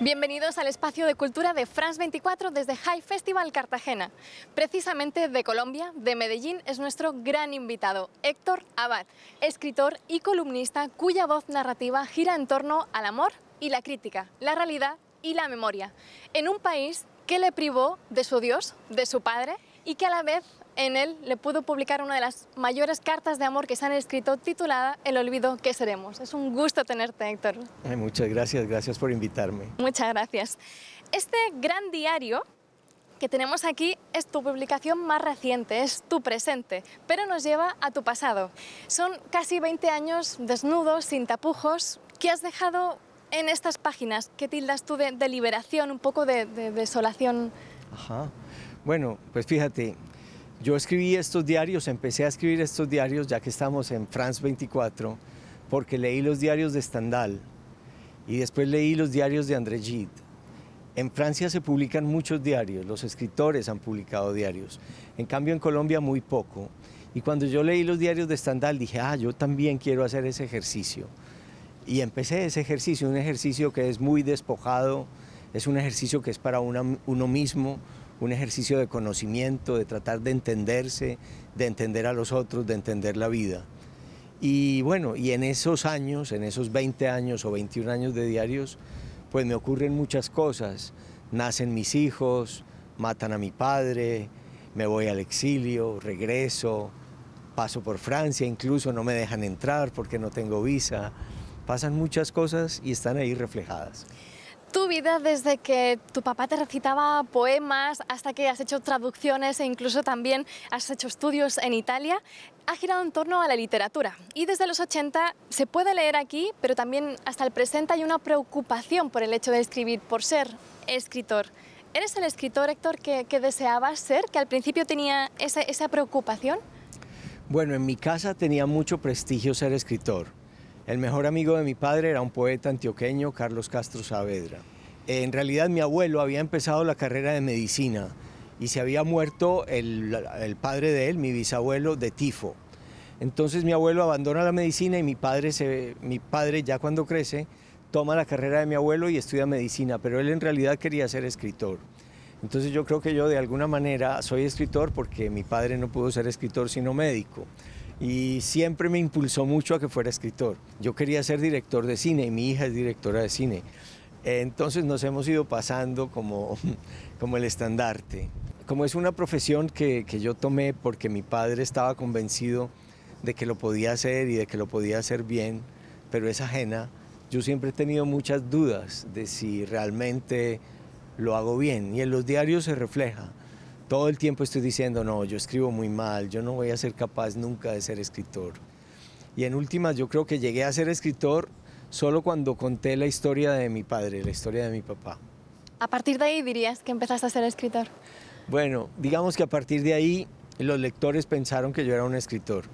Bienvenidos al espacio de cultura de France 24 desde High Festival Cartagena. Precisamente de Colombia, de Medellín, es nuestro gran invitado, Héctor Abad, escritor y columnista cuya voz narrativa gira en torno al amor y la crítica, la realidad y la memoria, en un país que le privó de su Dios, de su padre y que a la vez en él le pudo publicar una de las mayores cartas de amor que se han escrito titulada El olvido que seremos. Es un gusto tenerte, Héctor. muchas gracias, gracias por invitarme. Muchas gracias. Este gran diario que tenemos aquí es tu publicación más reciente, es tu presente, pero nos lleva a tu pasado. Son casi 20 años desnudos, sin tapujos, que has dejado en estas páginas, que tildas tú de, liberación, un poco de, de desolación. Ajá. Bueno, pues fíjate, yo escribí estos diarios, empecé a escribir estos diarios ya que estamos en France 24, porque leí los diarios de Stendhal y después leí los diarios de André Gide. En Francia se publican muchos diarios, los escritores han publicado diarios, en cambio en Colombia muy poco. Y cuando yo leí los diarios de Stendhal dije, ah, yo también quiero hacer ese ejercicio. Y empecé ese ejercicio, un ejercicio que es muy despojado, es un ejercicio que es para uno mismo, un ejercicio de conocimiento, de tratar de entenderse, de entender a los otros, de entender la vida. Y bueno, y en esos años, en esos 20 años o 21 años de diarios, pues me ocurren muchas cosas. Nacen mis hijos, matan a mi padre, me voy al exilio, regreso, paso por Francia, incluso no me dejan entrar porque no tengo visa. Pasan muchas cosas y están ahí reflejadas tu vida desde que tu papá te recitaba poemas hasta que has hecho traducciones e incluso también has hecho estudios en Italia ha girado en torno a la literatura. Y desde los 80 se puede leer aquí, pero también hasta el presente hay una preocupación por el hecho de escribir, por ser escritor. ¿Eres el escritor, Héctor, que, deseabas ser, que al principio tenía esa preocupación? Bueno, en mi casa tenía mucho prestigio ser escritor el mejor amigo de mi padre era un poeta antioqueño, Carlos Castro Saavedra. En realidad mi abuelo había empezado la carrera de medicina y se había muerto el, padre de él, mi bisabuelo, de tifo. Entonces mi abuelo abandona la medicina y mi padre, mi padre ya cuando crece toma la carrera de mi abuelo y estudia medicina, pero él en realidad quería ser escritor. Entonces yo creo que yo de alguna manera soy escritor porque mi padre no pudo ser escritor sino médico y siempre me impulsó mucho a que fuera escritor. Yo quería ser director de cine, y mi hija es directora de cine. Entonces nos hemos ido pasando como, el estandarte. Como es una profesión que yo tomé porque mi padre estaba convencido de que lo podía hacer y de que lo podía hacer bien, pero es ajena, yo siempre he tenido muchas dudas de si realmente lo hago bien y en los diarios se refleja todo el tiempo estoy diciendo, no, yo escribo muy mal, yo no voy a ser capaz nunca de ser escritor. Y en últimas, yo creo que llegué a ser escritor solo cuando conté la historia de mi padre, la historia de mi papá. ¿A partir de ahí dirías que empezaste a ser escritor? Bueno, digamos que a partir de ahí los lectores pensaron que yo era un escritor.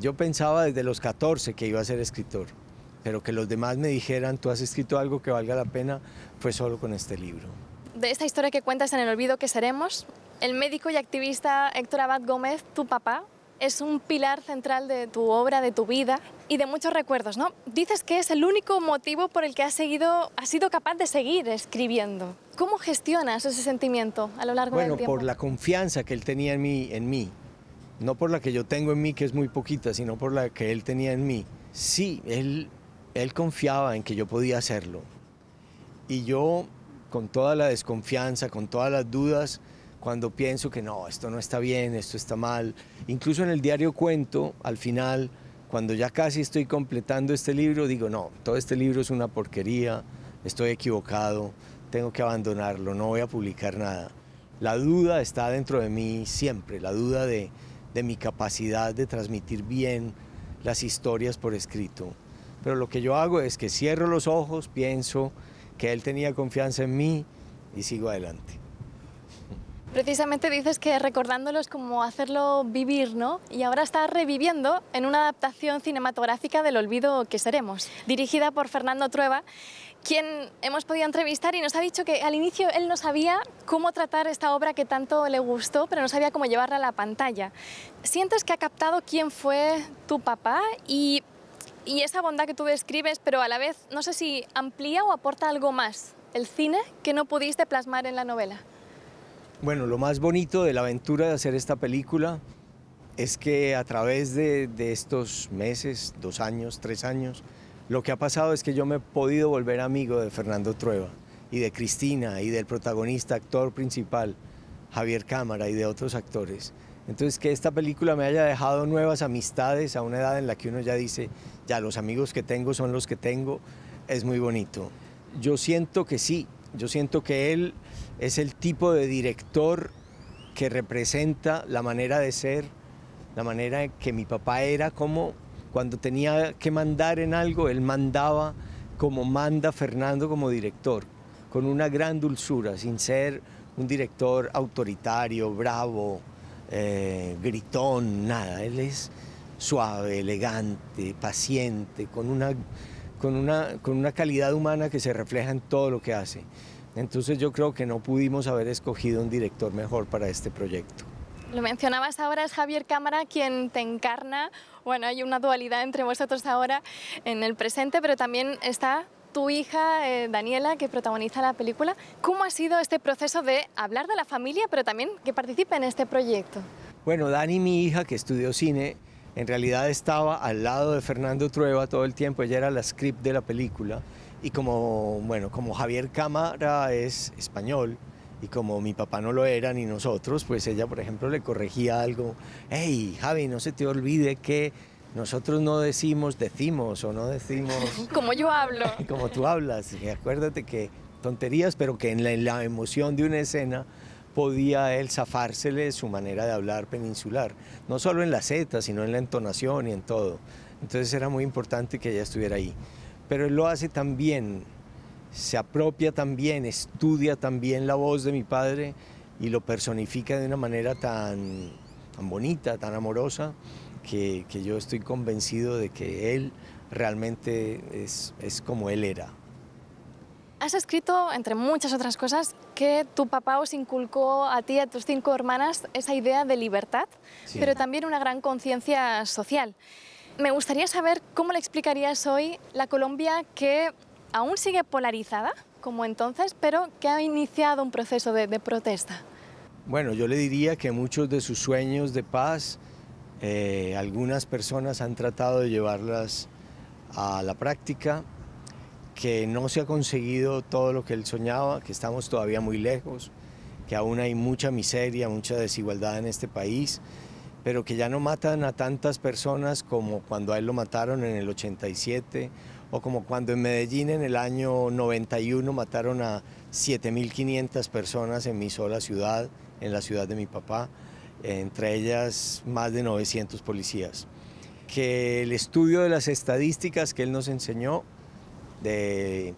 Yo pensaba desde los 14 que iba a ser escritor, pero que los demás me dijeran, tú has escrito algo que valga la pena, fue solo con este libro de esta historia que cuentas en El Olvido que Seremos, el médico y activista Héctor Abad Gómez, tu papá, es un pilar central de tu obra, de tu vida y de muchos recuerdos, ¿no? Dices que es el único motivo por el que has, seguido, ha sido capaz de seguir escribiendo. ¿Cómo gestionas ese sentimiento a lo largo de del tiempo? Bueno, por la confianza que él tenía en mí, en mí, no por la que yo tengo en mí, que es muy poquita, sino por la que él tenía en mí. Sí, él, él confiaba en que yo podía hacerlo. Y yo con toda la desconfianza, con todas las dudas, cuando pienso que no, esto no está bien, esto está mal. Incluso en el diario cuento, al final, cuando ya casi estoy completando este libro, digo, no, todo este libro es una porquería, estoy equivocado, tengo que abandonarlo, no voy a publicar nada. La duda está dentro de mí siempre, la duda de, de mi capacidad de transmitir bien las historias por escrito. Pero lo que yo hago es que cierro los ojos, pienso, que él tenía confianza en mí y sigo adelante. Precisamente dices que recordándolo es como hacerlo vivir, ¿no? Y ahora está reviviendo en una adaptación cinematográfica del olvido que seremos, dirigida por Fernando Trueba, quien hemos podido entrevistar y nos ha dicho que al inicio él no sabía cómo tratar esta obra que tanto le gustó, pero no sabía cómo llevarla a la pantalla. ¿Sientes que ha captado quién fue tu papá y y esa bondad que tú describes, pero a la vez no sé si amplía o aporta algo más el cine que no pudiste plasmar en la novela. Bueno, lo más bonito de la aventura de hacer esta película es que a través de, estos meses, dos años, tres años, lo que ha pasado es que yo me he podido volver amigo de Fernando Trueba y de Cristina y del protagonista, actor principal, Javier Cámara y de otros actores. Entonces, que esta película me haya dejado nuevas amistades a una edad en la que uno ya dice, ya los amigos que tengo son los que tengo, es muy bonito. Yo siento que sí, yo siento que él es el tipo de director que representa la manera de ser, la manera que mi papá era, como cuando tenía que mandar en algo, él mandaba como manda Fernando como director, con una gran dulzura, sin ser un director autoritario, bravo, eh, gritón, nada. Él es suave, elegante, paciente, con una, con, una, con una calidad humana que se refleja en todo lo que hace. Entonces yo creo que no pudimos haber escogido un director mejor para este proyecto. Lo mencionabas ahora, es Javier Cámara quien te encarna. Bueno, hay una dualidad entre vosotros ahora en el presente, pero también está tu hija eh, Daniela, que protagoniza la película. ¿Cómo ha sido este proceso de hablar de la familia, pero también que participe en este proyecto? Bueno, Dani, mi hija, que estudió cine, en realidad estaba al lado de Fernando Trueba todo el tiempo, ella era la script de la película, y como, bueno, como Javier Cámara es español, y como mi papá no lo era ni nosotros, pues ella, por ejemplo, le corregía algo, hey, Javi, no se te olvide que nosotros no decimos, decimos o no decimos... Como yo hablo. Como tú hablas. Y acuérdate que tonterías, pero que en la, emoción de una escena podía él zafársele su manera de hablar peninsular. No solo en la zeta, sino en la entonación y en todo. Entonces era muy importante que ella estuviera ahí. Pero él lo hace también, se apropia también, estudia también la voz de mi padre y lo personifica de una manera tan, tan bonita, tan amorosa, que, yo estoy convencido de que él realmente es, es como él era. Has escrito, entre muchas otras cosas, que tu papá os inculcó a ti y a tus cinco hermanas esa idea de libertad, pero también una gran conciencia social. Me gustaría saber cómo le explicarías hoy la Colombia que aún sigue polarizada, como entonces, pero que ha iniciado un proceso de protesta. Bueno, yo le diría que muchos de sus sueños de paz eh, algunas personas han tratado de llevarlas a la práctica, que no se ha conseguido todo lo que él soñaba, que estamos todavía muy lejos, que aún hay mucha miseria, mucha desigualdad en este país, pero que ya no matan a tantas personas como cuando a él lo mataron en el 87 o como cuando en Medellín en el año 91 mataron a 7.500 personas en mi sola ciudad, en la ciudad de mi papá entre ellas más de 900 policías. Que el estudio de las estadísticas que él nos enseñó, de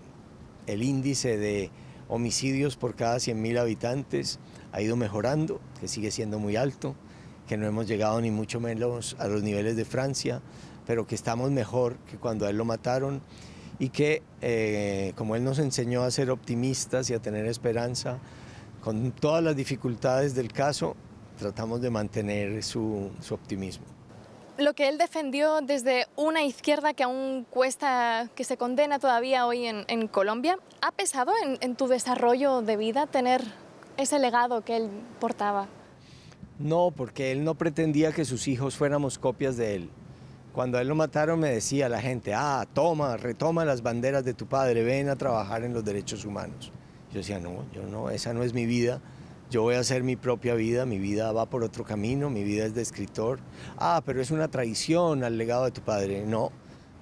el índice de homicidios por cada 100.000 habitantes, ha ido mejorando, que sigue siendo muy alto, que no hemos llegado ni mucho menos a los niveles de Francia, pero que estamos mejor que cuando él lo mataron y que, eh, como él nos enseñó a ser optimistas y a tener esperanza, con todas las dificultades del caso, tratamos de mantener su, optimismo lo que él defendió desde una izquierda que aún cuesta, que se condena todavía hoy en, Colombia, ¿ha pesado en, en, tu desarrollo de vida tener ese legado que él portaba? No, porque él no pretendía que sus hijos fuéramos copias de él. Cuando a él lo mataron me decía la gente, ah, toma, retoma las banderas de tu padre, ven a trabajar en los derechos humanos. Yo decía, no, yo no, esa no es mi vida, yo voy a hacer mi propia vida, mi vida va por otro camino, mi vida es de escritor. Ah, pero es una traición al legado de tu padre. No,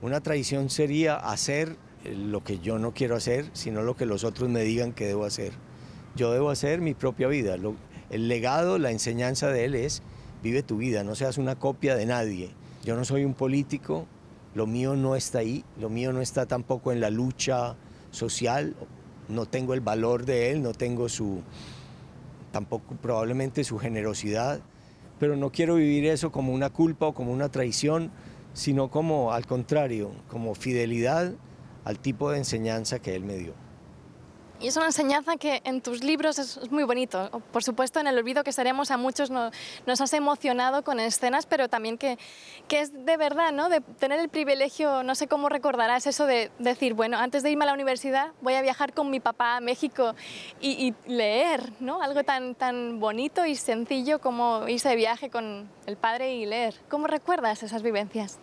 una traición sería hacer eh, lo que yo no quiero hacer, sino lo que los otros me digan que debo hacer. Yo debo hacer mi propia vida. el legado, la enseñanza de él es, vive tu vida, no seas una copia de nadie. Yo no soy un político, lo mío no está ahí, lo mío no está tampoco en la lucha social, no tengo el valor de él, no tengo su, tampoco probablemente su generosidad, pero no quiero vivir eso como una culpa o como una traición, sino como al contrario, como fidelidad al tipo de enseñanza que él me dio. Y es una enseñanza que en tus libros es, muy bonito. Por supuesto, en el olvido que seremos a muchos nos has emocionado con escenas, pero también que, que es de verdad, ¿no? De tener el privilegio, no sé cómo recordarás eso de decir, bueno, antes de irme a la universidad voy a viajar con mi papá a México y, y leer, ¿no? Algo tan, tan bonito y sencillo como irse de viaje con el padre y leer. ¿Cómo recuerdas esas vivencias?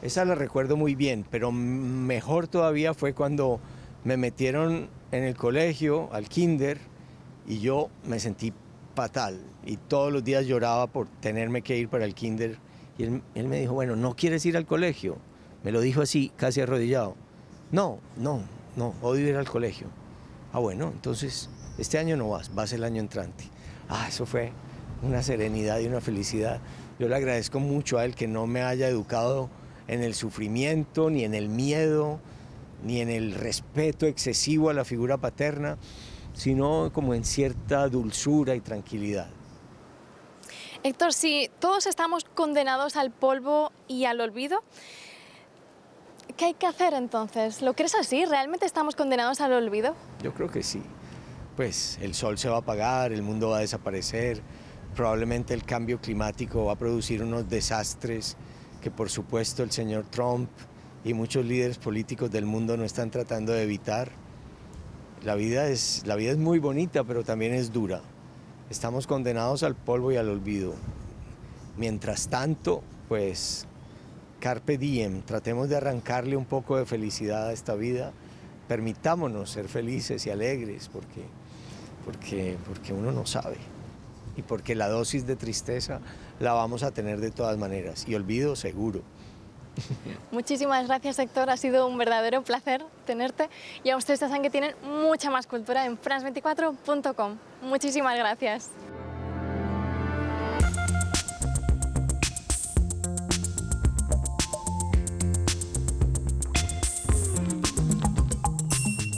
Esa la recuerdo muy bien, pero mejor todavía fue cuando me metieron en el colegio, al kinder, y yo me sentí fatal. Y todos los días lloraba por tenerme que ir para el kinder. Y él, él me dijo, bueno, ¿no quieres ir al colegio? Me lo dijo así, casi arrodillado. No, no, no, odio ir al colegio. Ah, bueno, entonces este año no vas, vas el año entrante. Ah, eso fue una serenidad y una felicidad. Yo le agradezco mucho a él que no me haya educado en el sufrimiento ni en el miedo, ni en el respeto excesivo a la figura paterna, sino como en cierta dulzura y tranquilidad. Héctor, si todos estamos condenados al polvo y al olvido, ¿qué hay que hacer entonces? ¿Lo crees así? ¿Realmente estamos condenados al olvido? Yo creo que sí. Pues el sol se va a apagar, el mundo va a desaparecer, probablemente el cambio climático va a producir unos desastres que por supuesto el señor Trump y muchos líderes políticos del mundo no están tratando de evitar. La vida es, la vida es muy bonita, pero también es dura. Estamos condenados al polvo y al olvido. Mientras tanto, pues carpe diem, tratemos de arrancarle un poco de felicidad a esta vida, permitámonos ser felices y alegres, porque, porque, porque uno no sabe y porque la dosis de tristeza la vamos a tener de todas maneras, y olvido seguro. Muchísimas gracias, Héctor. Ha sido un verdadero placer tenerte. Y a ustedes saben que tienen mucha más cultura en France24.com. Muchísimas gracias.